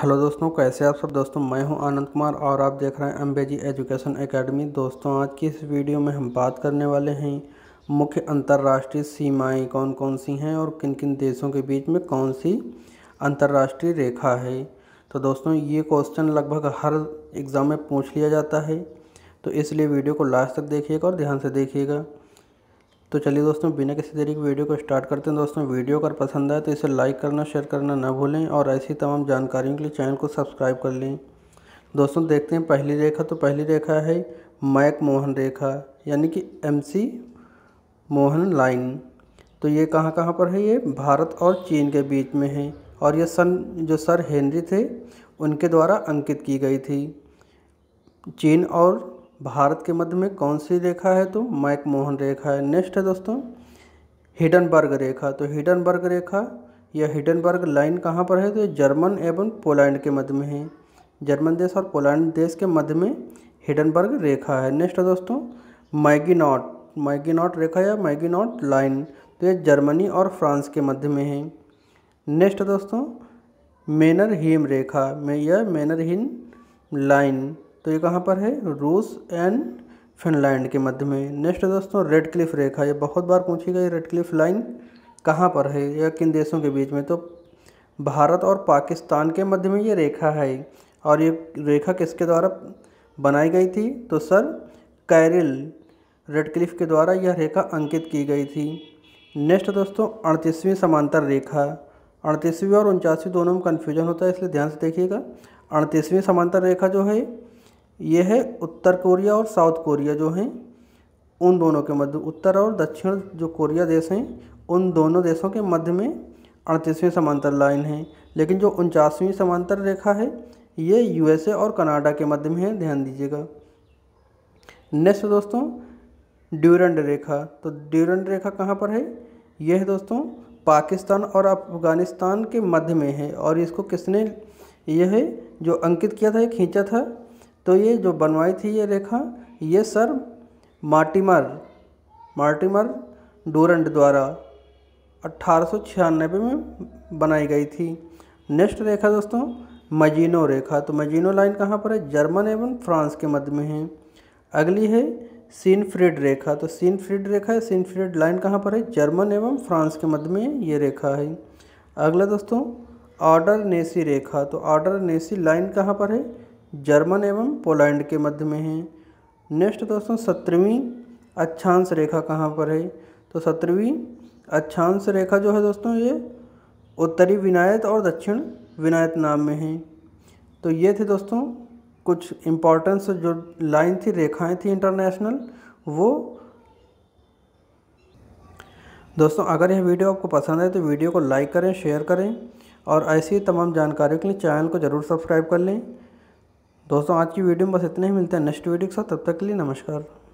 hello दोस्तों कैसे आप सब दोस्तों मैं हूं आनंद कुमार और आप देख रहे हैं अम्बेजी एजुकेशन एकेडमी दोस्तों आज की इस वीडियो में हम बात करने वाले हैं मुख्य अंतर्राष्ट्रीय सीमाएं कौन कौन सी हैं और किन किन देशों के बीच में कौन सी अंतर्राष्ट्रीय रेखा है तो दोस्तों ये क्वेश्चन लगभग हर एग्ज़ाम में पूछ लिया जाता है तो इसलिए वीडियो को लास्ट तक देखिएगा और ध्यान से देखिएगा तो चलिए दोस्तों बिना किसी तरीके वीडियो को स्टार्ट करते हैं दोस्तों वीडियो अगर पसंद आए तो इसे लाइक करना शेयर करना ना भूलें और ऐसी तमाम जानकारियों के लिए चैनल को सब्सक्राइब कर लें दोस्तों देखते हैं पहली रेखा तो पहली रेखा है मैक मोहन रेखा यानी कि एम मोहन लाइन तो ये कहाँ कहाँ पर है ये भारत और चीन के बीच में है और ये सन जो सर हेनरी थे उनके द्वारा अंकित की गई थी चीन और भारत के मध्य में कौन सी रेखा है तो मैकमोहन रेखा है नेक्स्ट है दोस्तों हिडनबर्ग रेखा तो हिडनबर्ग रेखा या हिडनबर्ग लाइन कहाँ पर है तो जर्मन एवं पोलैंड के मध्य में है जर्मन देश और पोलैंड देश के मध्य में हिडनबर्ग रेखा है नेक्स्ट है दोस्तों मैगिनॉट मैगिनॉट रेखा या मैगिनॉट लाइन तो ये जर्मनी और फ्रांस के मध्य में है नेक्स्ट दोस्तों मेनर हीम रेखा में यह मेनर लाइन तो ये कहाँ पर है रूस एंड फिनलैंड के मध्य में नेक्स्ट दोस्तों रेड क्लिफ रेखा ये बहुत बार पूछी गई रेड क्लिफ लाइन कहाँ पर है या किन देशों के बीच में तो भारत और पाकिस्तान के मध्य में ये रेखा है और ये रेखा किसके द्वारा बनाई गई थी तो सर कैरिल रेड क्लिफ के द्वारा यह रेखा अंकित की गई थी नेक्स्ट दोस्तों अड़तीसवीं समांतर रेखा अड़तीसवीं और उनचासवीं दोनों में कन्फ्यूजन होता है इसलिए ध्यान से देखिएगा अड़तीसवीं समांतर रेखा जो है ये है उत्तर कोरिया और साउथ कोरिया जो हैं उन दोनों के मध्य उत्तर और दक्षिण जो कोरिया देश हैं उन दोनों देशों के मध्य में अड़तीसवीं समांतर लाइन है लेकिन जो उनचासवीं समांतर रेखा है ये यूएसए और कनाडा के मध्य में है ध्यान दीजिएगा नेक्स्ट दोस्तों ड्यूरेंड रेखा तो ड्यूरेंड रेखा कहाँ पर है यह है दोस्तों पाकिस्तान और अफगानिस्तान के मध्य में है और इसको किसने यह जो अंकित किया था खींचा था तो ये जो बनवाई थी ये रेखा ये सर मार्टिमर मार्टिमर डोरेंट द्वारा अट्ठारह में बनाई गई थी नेक्स्ट रेखा दोस्तों मजीनो रेखा तो मजीनो लाइन कहाँ पर है जर्मन एवं फ्रांस के मध्य में है अगली है सीनफ्रीड रेखा तो फ्रिड रेखा है सीनफ्रीड लाइन कहाँ पर है जर्मन एवं फ्रांस के मध्य में ये रेखा है अगला दोस्तों ऑर्डर नेसी रेखा तो ऑर्डर नेसी लाइन कहाँ पर है जर्मन एवं पोलैंड के मध्य में है नेक्स्ट दोस्तों सत्रहवीं अक्षांश रेखा कहाँ पर है तो सत्रहवीं अक्षांश रेखा जो है दोस्तों ये उत्तरी विनायत और दक्षिण विनायत नाम में है तो ये थे दोस्तों कुछ इम्पोर्टेंस जो लाइन थी रेखाएं थी इंटरनेशनल वो दोस्तों अगर यह वीडियो आपको पसंद है तो वीडियो को लाइक करें शेयर करें और ऐसी तमाम जानकारी के लिए चैनल को ज़रूर सब्सक्राइब कर लें दोस्तों आज की वीडियो में बस इतने ही मिलते हैं नेक्स्ट वीडियो के साथ तब तक के लिए नमस्कार